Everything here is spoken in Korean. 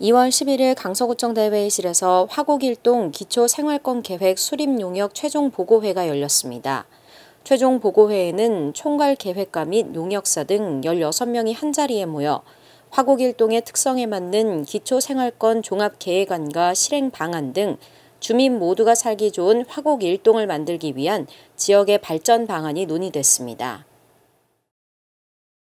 2월 11일 강서구청 대회의실에서 화곡일동 기초생활권 계획 수립 용역 최종 보고회가 열렸습니다. 최종 보고회에는 총괄 계획가 및 용역사 등 16명이 한자리에 모여 화곡일동의 특성에 맞는 기초생활권 종합계획안과 실행 방안 등 주민 모두가 살기 좋은 화곡 일동을 만들기 위한 지역의 발전 방안이 논의됐습니다.